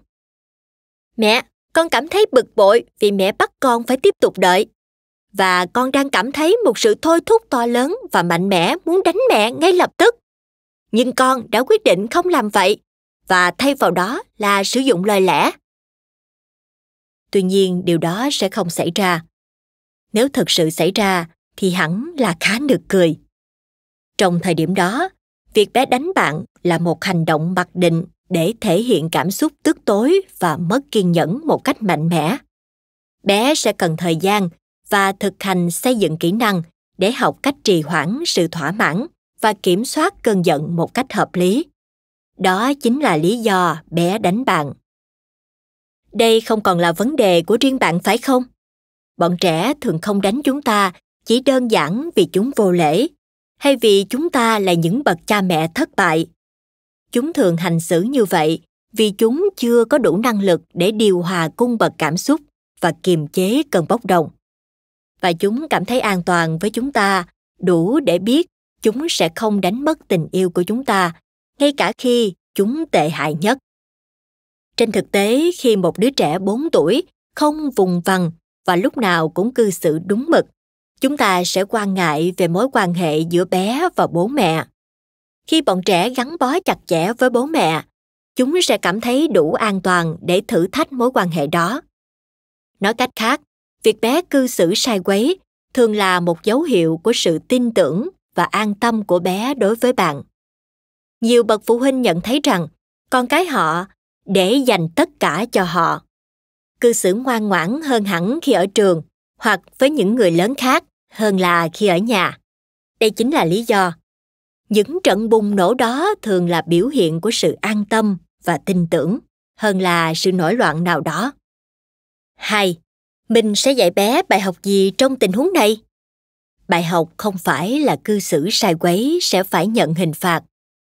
mẹ con cảm thấy bực bội vì mẹ bắt con phải tiếp tục đợi và con đang cảm thấy một sự thôi thúc to lớn và mạnh mẽ muốn đánh mẹ ngay lập tức nhưng con đã quyết định không làm vậy và thay vào đó là sử dụng lời lẽ tuy nhiên điều đó sẽ không xảy ra nếu thực sự xảy ra thì hẳn là khá nực cười. Trong thời điểm đó, việc bé đánh bạn là một hành động mặc định để thể hiện cảm xúc tức tối và mất kiên nhẫn một cách mạnh mẽ. Bé sẽ cần thời gian và thực hành xây dựng kỹ năng để học cách trì hoãn sự thỏa mãn và kiểm soát cơn giận một cách hợp lý. Đó chính là lý do bé đánh bạn. Đây không còn là vấn đề của riêng bạn phải không? Bọn trẻ thường không đánh chúng ta chỉ đơn giản vì chúng vô lễ hay vì chúng ta là những bậc cha mẹ thất bại chúng thường hành xử như vậy vì chúng chưa có đủ năng lực để điều hòa cung bậc cảm xúc và kiềm chế cơn bốc đồng và chúng cảm thấy an toàn với chúng ta đủ để biết chúng sẽ không đánh mất tình yêu của chúng ta ngay cả khi chúng tệ hại nhất trên thực tế khi một đứa trẻ 4 tuổi không vùng vằng và lúc nào cũng cư xử đúng mực chúng ta sẽ quan ngại về mối quan hệ giữa bé và bố mẹ khi bọn trẻ gắn bó chặt chẽ với bố mẹ chúng sẽ cảm thấy đủ an toàn để thử thách mối quan hệ đó nói cách khác việc bé cư xử sai quấy thường là một dấu hiệu của sự tin tưởng và an tâm của bé đối với bạn nhiều bậc phụ huynh nhận thấy rằng con cái họ để dành tất cả cho họ cư xử ngoan ngoãn hơn hẳn khi ở trường hoặc với những người lớn khác hơn là khi ở nhà. Đây chính là lý do. Những trận bùng nổ đó thường là biểu hiện của sự an tâm và tin tưởng hơn là sự nổi loạn nào đó. hai, Mình sẽ dạy bé bài học gì trong tình huống này? Bài học không phải là cư xử sai quấy sẽ phải nhận hình phạt,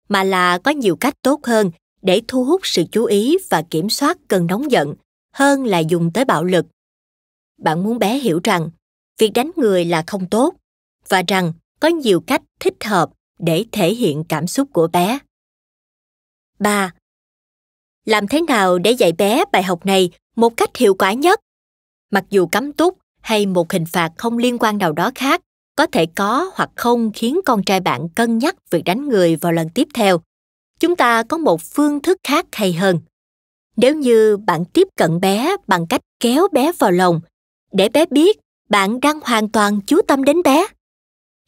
mà là có nhiều cách tốt hơn để thu hút sự chú ý và kiểm soát cơn nóng giận hơn là dùng tới bạo lực. Bạn muốn bé hiểu rằng việc đánh người là không tốt và rằng có nhiều cách thích hợp để thể hiện cảm xúc của bé. 3. Làm thế nào để dạy bé bài học này một cách hiệu quả nhất? Mặc dù cấm túc hay một hình phạt không liên quan nào đó khác có thể có hoặc không khiến con trai bạn cân nhắc việc đánh người vào lần tiếp theo, chúng ta có một phương thức khác hay hơn. Nếu như bạn tiếp cận bé bằng cách kéo bé vào lòng, để bé biết bạn đang hoàn toàn chú tâm đến bé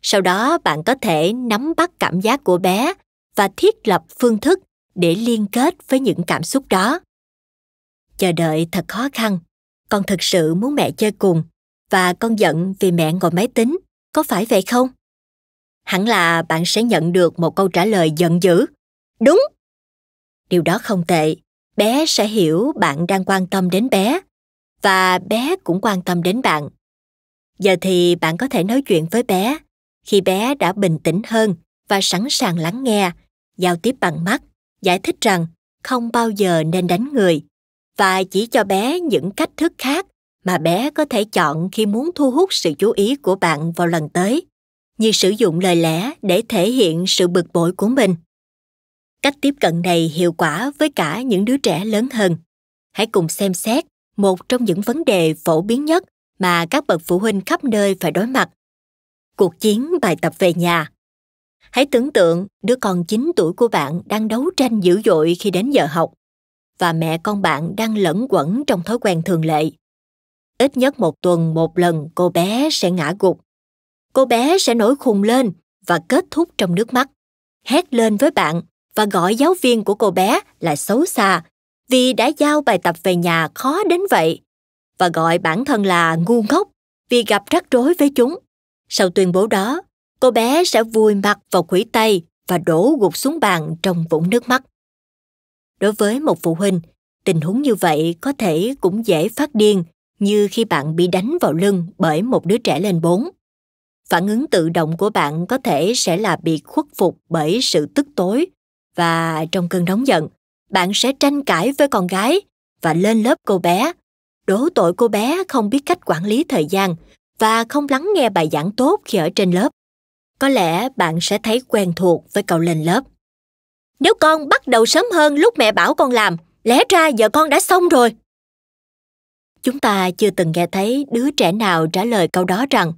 sau đó bạn có thể nắm bắt cảm giác của bé và thiết lập phương thức để liên kết với những cảm xúc đó chờ đợi thật khó khăn con thực sự muốn mẹ chơi cùng và con giận vì mẹ ngồi máy tính có phải vậy không hẳn là bạn sẽ nhận được một câu trả lời giận dữ đúng điều đó không tệ bé sẽ hiểu bạn đang quan tâm đến bé và bé cũng quan tâm đến bạn Giờ thì bạn có thể nói chuyện với bé. Khi bé đã bình tĩnh hơn và sẵn sàng lắng nghe, giao tiếp bằng mắt, giải thích rằng không bao giờ nên đánh người và chỉ cho bé những cách thức khác mà bé có thể chọn khi muốn thu hút sự chú ý của bạn vào lần tới như sử dụng lời lẽ để thể hiện sự bực bội của mình cách tiếp cận này hiệu quả với cả những đứa trẻ lớn hơn hãy cùng xem xét một trong những vấn đề phổ biến nhất mà các bậc phụ huynh khắp nơi phải đối mặt. Cuộc chiến bài tập về nhà. Hãy tưởng tượng đứa con 9 tuổi của bạn đang đấu tranh dữ dội khi đến giờ học và mẹ con bạn đang lẫn quẩn trong thói quen thường lệ. Ít nhất một tuần một lần cô bé sẽ ngã gục. Cô bé sẽ nổi khùng lên và kết thúc trong nước mắt, hét lên với bạn và gọi giáo viên của cô bé là xấu xa vì đã giao bài tập về nhà khó đến vậy và gọi bản thân là ngu ngốc vì gặp rắc rối với chúng. Sau tuyên bố đó, cô bé sẽ vùi mặt vào khuỷu tay và đổ gục xuống bàn trong vũng nước mắt. Đối với một phụ huynh, tình huống như vậy có thể cũng dễ phát điên như khi bạn bị đánh vào lưng bởi một đứa trẻ lên bốn. Phản ứng tự động của bạn có thể sẽ là bị khuất phục bởi sự tức tối và trong cơn nóng giận, bạn sẽ tranh cãi với con gái và lên lớp cô bé đổ tội cô bé không biết cách quản lý thời gian và không lắng nghe bài giảng tốt khi ở trên lớp. Có lẽ bạn sẽ thấy quen thuộc với cậu lên lớp. Nếu con bắt đầu sớm hơn lúc mẹ bảo con làm, lẽ ra giờ con đã xong rồi. Chúng ta chưa từng nghe thấy đứa trẻ nào trả lời câu đó rằng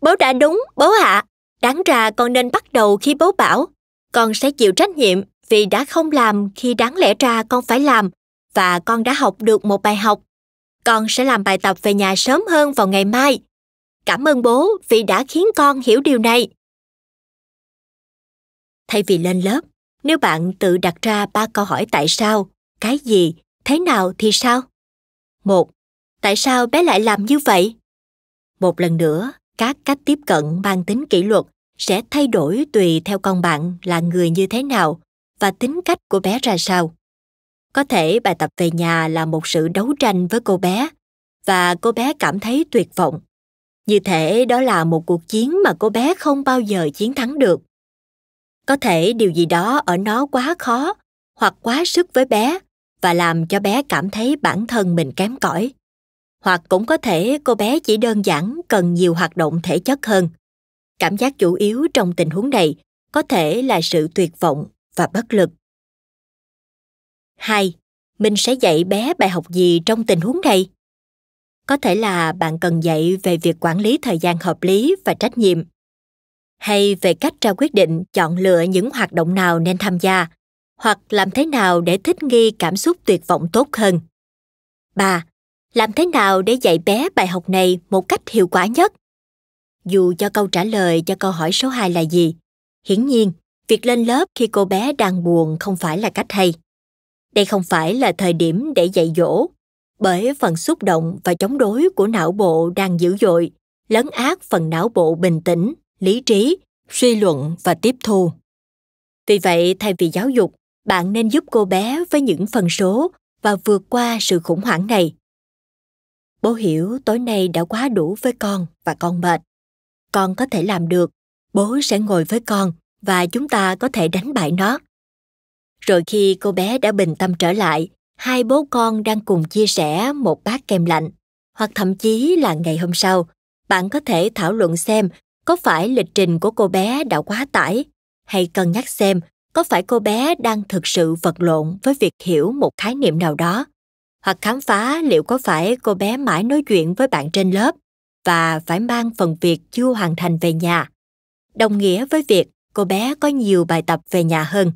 Bố đã đúng, bố ạ. Đáng ra con nên bắt đầu khi bố bảo. Con sẽ chịu trách nhiệm vì đã không làm khi đáng lẽ ra con phải làm và con đã học được một bài học con sẽ làm bài tập về nhà sớm hơn vào ngày mai cảm ơn bố vì đã khiến con hiểu điều này thay vì lên lớp nếu bạn tự đặt ra ba câu hỏi tại sao cái gì thế nào thì sao một tại sao bé lại làm như vậy một lần nữa các cách tiếp cận mang tính kỷ luật sẽ thay đổi tùy theo con bạn là người như thế nào và tính cách của bé ra sao có thể bài tập về nhà là một sự đấu tranh với cô bé và cô bé cảm thấy tuyệt vọng như thể đó là một cuộc chiến mà cô bé không bao giờ chiến thắng được có thể điều gì đó ở nó quá khó hoặc quá sức với bé và làm cho bé cảm thấy bản thân mình kém cỏi hoặc cũng có thể cô bé chỉ đơn giản cần nhiều hoạt động thể chất hơn cảm giác chủ yếu trong tình huống này có thể là sự tuyệt vọng và bất lực hai, Mình sẽ dạy bé bài học gì trong tình huống này? Có thể là bạn cần dạy về việc quản lý thời gian hợp lý và trách nhiệm, hay về cách ra quyết định chọn lựa những hoạt động nào nên tham gia, hoặc làm thế nào để thích nghi cảm xúc tuyệt vọng tốt hơn. ba, Làm thế nào để dạy bé bài học này một cách hiệu quả nhất? Dù cho câu trả lời cho câu hỏi số 2 là gì, hiển nhiên, việc lên lớp khi cô bé đang buồn không phải là cách hay đây không phải là thời điểm để dạy dỗ bởi phần xúc động và chống đối của não bộ đang dữ dội lấn át phần não bộ bình tĩnh lý trí suy luận và tiếp thu vì vậy thay vì giáo dục bạn nên giúp cô bé với những phần số và vượt qua sự khủng hoảng này bố hiểu tối nay đã quá đủ với con và con mệt con có thể làm được bố sẽ ngồi với con và chúng ta có thể đánh bại nó rồi khi cô bé đã bình tâm trở lại, hai bố con đang cùng chia sẻ một bát kem lạnh. Hoặc thậm chí là ngày hôm sau, bạn có thể thảo luận xem có phải lịch trình của cô bé đã quá tải hay cân nhắc xem có phải cô bé đang thực sự vật lộn với việc hiểu một khái niệm nào đó hoặc khám phá liệu có phải cô bé mãi nói chuyện với bạn trên lớp và phải mang phần việc chưa hoàn thành về nhà đồng nghĩa với việc cô bé có nhiều bài tập về nhà hơn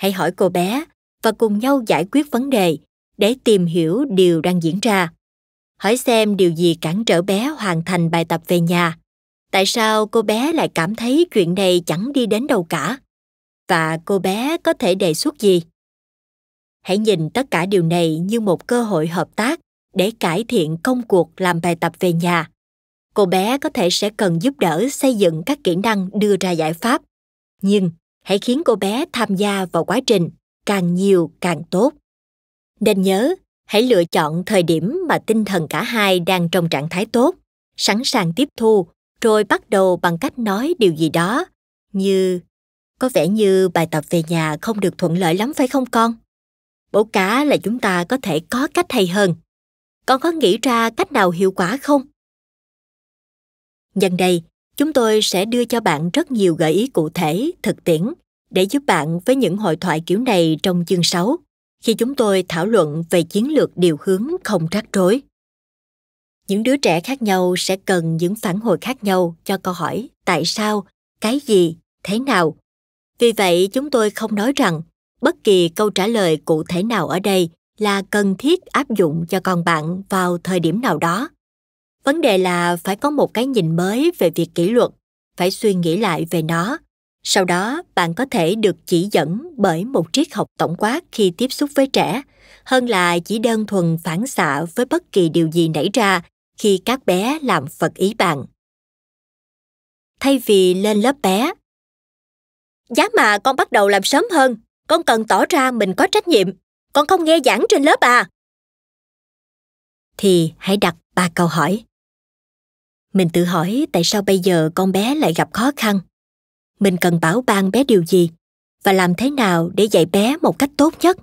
hãy hỏi cô bé và cùng nhau giải quyết vấn đề để tìm hiểu điều đang diễn ra hỏi xem điều gì cản trở bé hoàn thành bài tập về nhà tại sao cô bé lại cảm thấy chuyện này chẳng đi đến đâu cả và cô bé có thể đề xuất gì hãy nhìn tất cả điều này như một cơ hội hợp tác để cải thiện công cuộc làm bài tập về nhà cô bé có thể sẽ cần giúp đỡ xây dựng các kỹ năng đưa ra giải pháp nhưng hãy khiến cô bé tham gia vào quá trình càng nhiều càng tốt nên nhớ hãy lựa chọn thời điểm mà tinh thần cả hai đang trong trạng thái tốt sẵn sàng tiếp thu rồi bắt đầu bằng cách nói điều gì đó như có vẻ như bài tập về nhà không được thuận lợi lắm phải không con bổ cá là chúng ta có thể có cách hay hơn con có nghĩ ra cách nào hiệu quả không nhân đây Chúng tôi sẽ đưa cho bạn rất nhiều gợi ý cụ thể, thực tiễn để giúp bạn với những hội thoại kiểu này trong chương 6 khi chúng tôi thảo luận về chiến lược điều hướng không rắc rối. Những đứa trẻ khác nhau sẽ cần những phản hồi khác nhau cho câu hỏi tại sao, cái gì, thế nào. Vì vậy, chúng tôi không nói rằng bất kỳ câu trả lời cụ thể nào ở đây là cần thiết áp dụng cho con bạn vào thời điểm nào đó vấn đề là phải có một cái nhìn mới về việc kỷ luật phải suy nghĩ lại về nó sau đó bạn có thể được chỉ dẫn bởi một triết học tổng quát khi tiếp xúc với trẻ hơn là chỉ đơn thuần phản xạ với bất kỳ điều gì nảy ra khi các bé làm phật ý bạn thay vì lên lớp bé giá mà con bắt đầu làm sớm hơn con cần tỏ ra mình có trách nhiệm con không nghe giảng trên lớp à thì hãy đặt ba câu hỏi mình tự hỏi tại sao bây giờ con bé lại gặp khó khăn mình cần bảo ban bé điều gì và làm thế nào để dạy bé một cách tốt nhất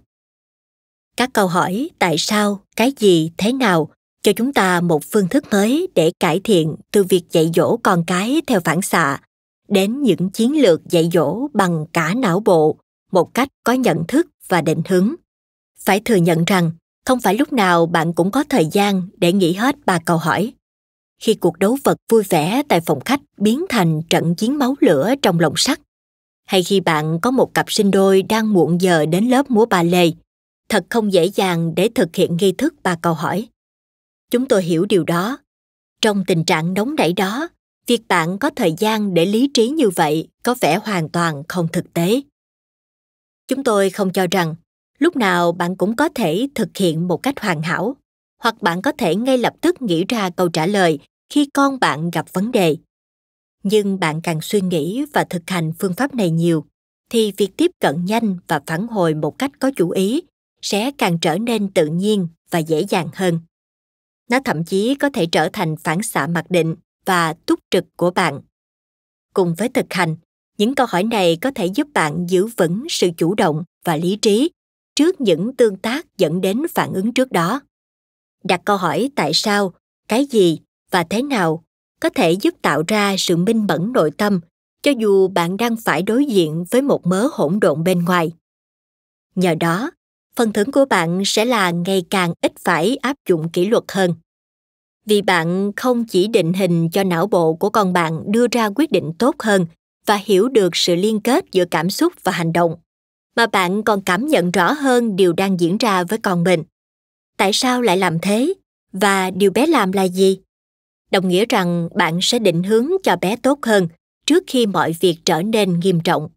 các câu hỏi tại sao cái gì thế nào cho chúng ta một phương thức mới để cải thiện từ việc dạy dỗ con cái theo phản xạ đến những chiến lược dạy dỗ bằng cả não bộ một cách có nhận thức và định hướng phải thừa nhận rằng không phải lúc nào bạn cũng có thời gian để nghĩ hết ba câu hỏi khi cuộc đấu vật vui vẻ tại phòng khách biến thành trận chiến máu lửa trong lồng sắt hay khi bạn có một cặp sinh đôi đang muộn giờ đến lớp múa ba lê thật không dễ dàng để thực hiện nghi thức ba câu hỏi chúng tôi hiểu điều đó trong tình trạng nóng nảy đó việc bạn có thời gian để lý trí như vậy có vẻ hoàn toàn không thực tế chúng tôi không cho rằng lúc nào bạn cũng có thể thực hiện một cách hoàn hảo hoặc bạn có thể ngay lập tức nghĩ ra câu trả lời khi con bạn gặp vấn đề nhưng bạn càng suy nghĩ và thực hành phương pháp này nhiều thì việc tiếp cận nhanh và phản hồi một cách có chủ ý sẽ càng trở nên tự nhiên và dễ dàng hơn nó thậm chí có thể trở thành phản xạ mặc định và túc trực của bạn cùng với thực hành những câu hỏi này có thể giúp bạn giữ vững sự chủ động và lý trí trước những tương tác dẫn đến phản ứng trước đó đặt câu hỏi tại sao cái gì và thế nào có thể giúp tạo ra sự minh mẫn nội tâm cho dù bạn đang phải đối diện với một mớ hỗn độn bên ngoài nhờ đó phần thưởng của bạn sẽ là ngày càng ít phải áp dụng kỷ luật hơn vì bạn không chỉ định hình cho não bộ của con bạn đưa ra quyết định tốt hơn và hiểu được sự liên kết giữa cảm xúc và hành động mà bạn còn cảm nhận rõ hơn điều đang diễn ra với con mình tại sao lại làm thế và điều bé làm là gì đồng nghĩa rằng bạn sẽ định hướng cho bé tốt hơn trước khi mọi việc trở nên nghiêm trọng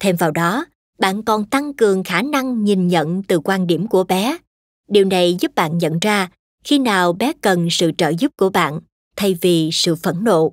thêm vào đó bạn còn tăng cường khả năng nhìn nhận từ quan điểm của bé điều này giúp bạn nhận ra khi nào bé cần sự trợ giúp của bạn thay vì sự phẫn nộ